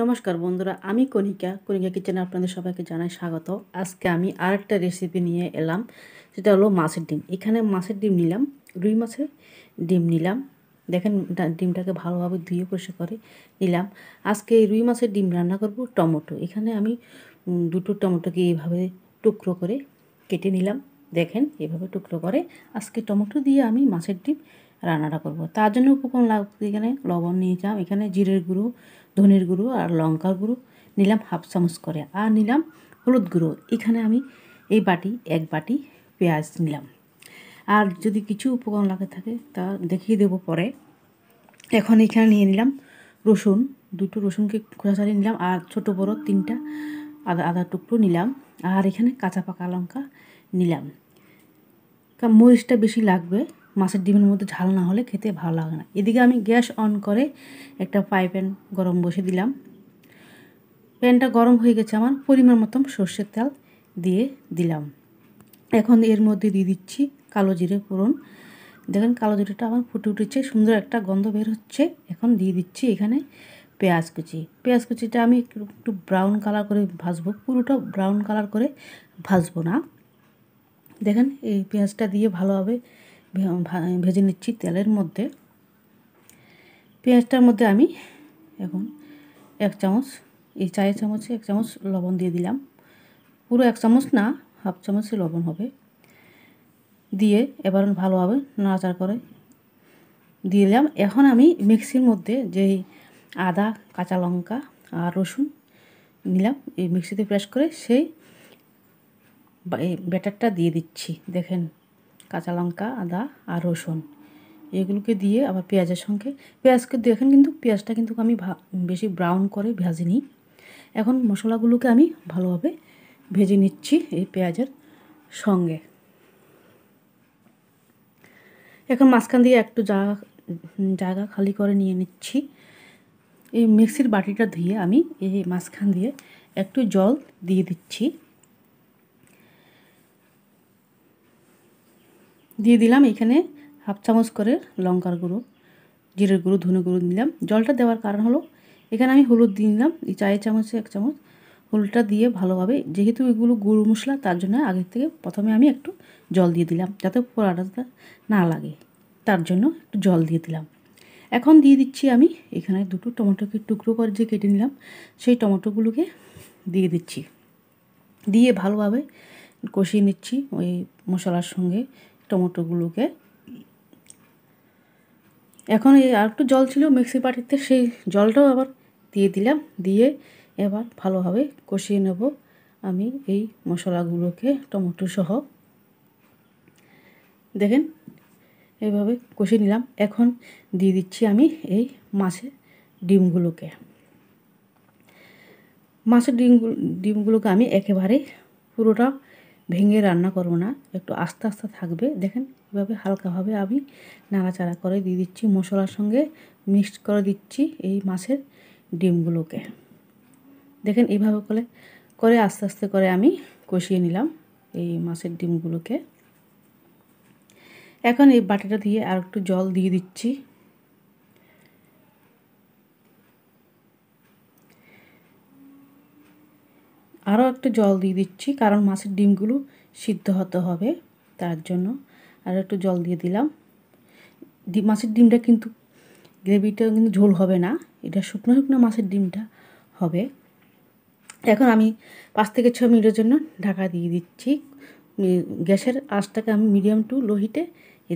নমস্কার বন্ধুরা আমি কণিকা কণিকা কিচেনে আপনাদের সবাইকে জানাই স্বাগত আজকে আমি আরেকটা রেসিপি নিয়ে এলাম সেটা হলো মাছের ডিম এখানে মাছের ডিম নিলাম রুই মাছের ডিম নিলাম দেখেন ডিমটাকে ভালোভাবে ধুয়ে পরিষে করে নিলাম আজকে রুই মাছের ডিম রান্না করব টমেটো এখানে আমি দুটো টমেটোকে এইভাবে টুকরো করে কেটে নিলাম দেখেন এভাবে টুকরো করে আজকে টমেটো দিয়ে আমি মাছের ডিম রান্নাটা করব তার জন্য উপকরণ লাগবে এখানে লবণ নিয়ে যাম এখানে জিরের গুঁড়ো ধনের গুঁড়ো আর লঙ্কার গুঁড়ো নিলাম হাফ চামচ করে আর নিলাম হলুদ গুঁড়ো এখানে আমি এই বাটি এক বাটি পেঁয়াজ নিলাম আর যদি কিছু উপকরণ লাগে থাকে তা দেখিয়ে দেবো পরে এখন এখানে নিয়ে নিলাম রসুন দুটো রসুনকে খোসা ছাড়িয়ে নিলাম আর ছোট বড় তিনটা আদা আদা টুকরো নিলাম আর এখানে কাঁচা পাকা লঙ্কা নিলাম মরিচটা বেশি লাগবে মাছের ডিমের মধ্যে ঝাল না হলে খেতে ভালো লাগে না এদিকে আমি গ্যাস অন করে একটা ফ্রাই প্যান গরম বসে দিলাম প্যানটা গরম হয়ে গেছে আমার পরিমাণ মতন সর্ষের তেল দিয়ে দিলাম এখন এর মধ্যে দিয়ে দিচ্ছি কালো জিরে ফোড়ন দেখেন কালো জিরেটা আমার ফুটে উঠেছে সুন্দর একটা গন্ধ বের হচ্ছে এখন দিয়ে দিচ্ছি এখানে পেঁয়াজ কুচি পেঁয়াজ কুচিটা আমি একটু ব্রাউন কালার করে ভাজবো পুরোটা ব্রাউন কালার করে ভাজবো না দেখেন এই পেঁয়াজটা দিয়ে ভালোভাবে ভেজে নিচ্ছি তেলের মধ্যে পেঁয়াজটার মধ্যে আমি এখন এক চামচ এই চায়ের চামচে এক চামচ লবণ দিয়ে দিলাম পুরো এক চামচ না হাফ চামচে লবণ হবে দিয়ে এবার ভালোভাবে নাচার করে দিয়ে দিলাম এখন আমি মিক্সির মধ্যে যেই আদা কাঁচা লঙ্কা আর রসুন নিলাম এই মিক্সিতে প্রেস করে সেই ব্যাটারটা দিয়ে দিচ্ছি দেখেন কাঁচা লঙ্কা আদা আর রসুন এগুলোকে দিয়ে আবার পেঁয়াজের সঙ্গে পেঁয়াজকে দেখেন কিন্তু পেঁয়াজটা কিন্তু আমি বেশি ব্রাউন করে ভেজে নিই এখন মশলাগুলোকে আমি ভালোভাবে ভেজে নিচ্ছি এই পেঁয়াজের সঙ্গে এখন মাঝখান দিয়ে একটু জায়গা জায়গা খালি করে নিয়ে নিচ্ছি এই মিক্সির বাটিটা ধুয়ে আমি এই মাঝখান দিয়ে একটু জল দিয়ে দিচ্ছি দিয়ে দিলাম এখানে হাফ চামচ করে লঙ্কার গুঁড়ো জিরের গুঁড়ো ধনে গুঁড়ো দিলাম জলটা দেওয়ার কারণ হলো এখানে আমি হলুদ দিয়ে নিলাম এই চায়ের চামচে এক চামচ হলুদটা দিয়ে ভালোভাবে যেহেতু এগুলো গুঁড়ো মশলা তার জন্য আগের থেকে প্রথমে আমি একটু জল দিয়ে দিলাম যাতে পোড়াটা না লাগে তার জন্য একটু জল দিয়ে দিলাম এখন দিয়ে দিচ্ছি আমি এখানে দুটো টমেটোকে টুকরো করে যে কেটে নিলাম সেই টমেটোগুলোকে দিয়ে দিচ্ছি দিয়ে ভালোভাবে কষিয়ে নিচ্ছি ওই মশলার সঙ্গে টমেটোগুলোকে এখন এই আর একটু জল ছিল মিক্সি পাটিতে সেই জলটাও আবার দিয়ে দিলাম দিয়ে এবার ভালোভাবে কষিয়ে নেব আমি এই মশলাগুলোকে টমেটো সহ দেখেন এইভাবে কষিয়ে নিলাম এখন দিয়ে দিচ্ছি আমি এই মাছের ডিমগুলোকে মাছের ডিমগুলো ডিমগুলোকে আমি একেবারে পুরোটা ভেঙে রান্না করব না একটু আস্তে আস্তে থাকবে দেখেন এভাবে হালকাভাবে আমি নাড়াচাড়া করে দিয়ে দিচ্ছি মশলার সঙ্গে মিক্সড করে দিচ্ছি এই মাছের ডিমগুলোকে দেখেন এইভাবে করে করে আস্তে আস্তে করে আমি কষিয়ে নিলাম এই মাছের ডিমগুলোকে এখন এই বাটিটা দিয়ে আর একটু জল দিয়ে দিচ্ছি আরও একটু জল দিয়ে দিচ্ছি কারণ মাছের ডিমগুলো সিদ্ধ হতে হবে তার জন্য আর একটু জল দিয়ে দিলাম মাছের ডিমটা কিন্তু গ্রেভিটা কিন্তু ঝোল হবে না এটা শুকনো শুকনো মাছের ডিমটা হবে এখন আমি পাঁচ থেকে ছ মিনিটের জন্য ঢাকা দিয়ে দিচ্ছি গ্যাসের আঁচটাকে আমি মিডিয়াম টু লো হিটে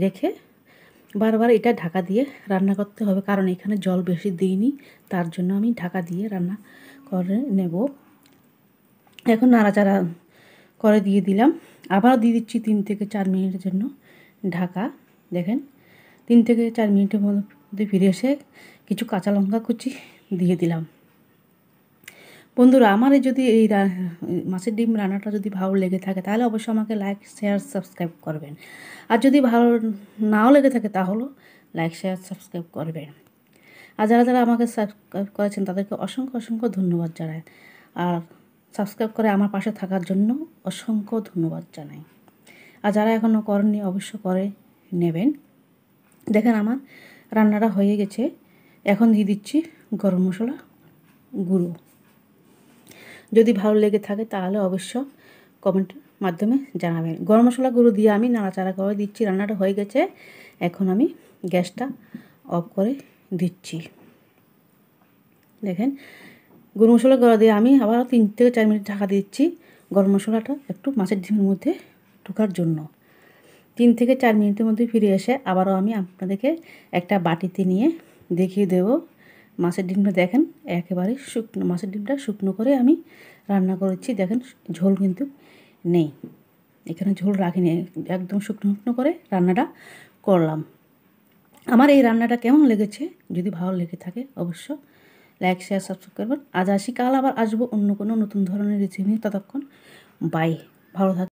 রেখে বারবার এটা ঢাকা দিয়ে রান্না করতে হবে কারণ এখানে জল বেশি দিইনি তার জন্য আমি ঢাকা দিয়ে রান্না করে নেব এখন নাড়াচাড়া করে দিয়ে দিলাম আবারও দিয়ে দিচ্ছি তিন থেকে চার মিনিটের জন্য ঢাকা দেখেন তিন থেকে চার মিনিটের মধ্যে ফিরে এসে কিছু কাঁচা লঙ্কা কুচি দিয়ে দিলাম বন্ধুরা আমার যদি এই মাছের ডিম রান্নাটা যদি ভালো লেগে থাকে তাহলে অবশ্যই আমাকে লাইক শেয়ার সাবস্ক্রাইব করবেন আর যদি ভালো নাও লেগে থাকে তাহলেও লাইক শেয়ার সাবস্ক্রাইব করবেন আর যারা যারা আমাকে সাবস্ক্রাইব করেছেন তাদেরকে অসংখ্য অসংখ্য ধন্যবাদ জানায় আর সাবস্ক্রাইব করে আমার পাশে থাকার জন্য অসংখ্য ধন্যবাদ জানাই আর যারা এখনও করেননি অবশ্য করে নেবেন দেখেন আমার রান্নাটা হয়ে গেছে এখন দিয়ে দিচ্ছি গরম মশলা গুঁড়ো যদি ভালো লেগে থাকে তাহলে অবশ্য কমেন্ট মাধ্যমে জানাবেন গরম মশলা গুঁড়ো দিয়ে আমি নাড়াচাড়া করে দিচ্ছি রান্নাটা হয়ে গেছে এখন আমি গ্যাসটা অফ করে দিচ্ছি দেখেন গরম মশলা গড়া দিয়ে আমি আবার তিন থেকে চার মিনিট ঢাকা দিচ্ছি গরম মশলাটা একটু মাছের ডিমের মধ্যে ঢোকার জন্য তিন থেকে চার মিনিটের মধ্যে ফিরে এসে আবারও আমি আপনাদেরকে একটা বাটিতে নিয়ে দেখিয়ে দেব মাছের ডিমটা দেখেন একেবারে শুকনো মাছের ডিমটা শুকনো করে আমি রান্না করেছি দেখেন ঝোল কিন্তু নেই এখানে ঝোল রাখিনি একদম শুকনো শুকনো করে রান্নাটা করলাম আমার এই রান্নাটা কেমন লেগেছে যদি ভালো লেগে থাকে অবশ্য লাইক শেয়ার সাবস্ক্রাইব করবেন আজ আসি কাল আবার আসবো অন্য কোনো নতুন ধরনের রেসিপি নিয়ে ততক্ষণ বাই ভালো থাক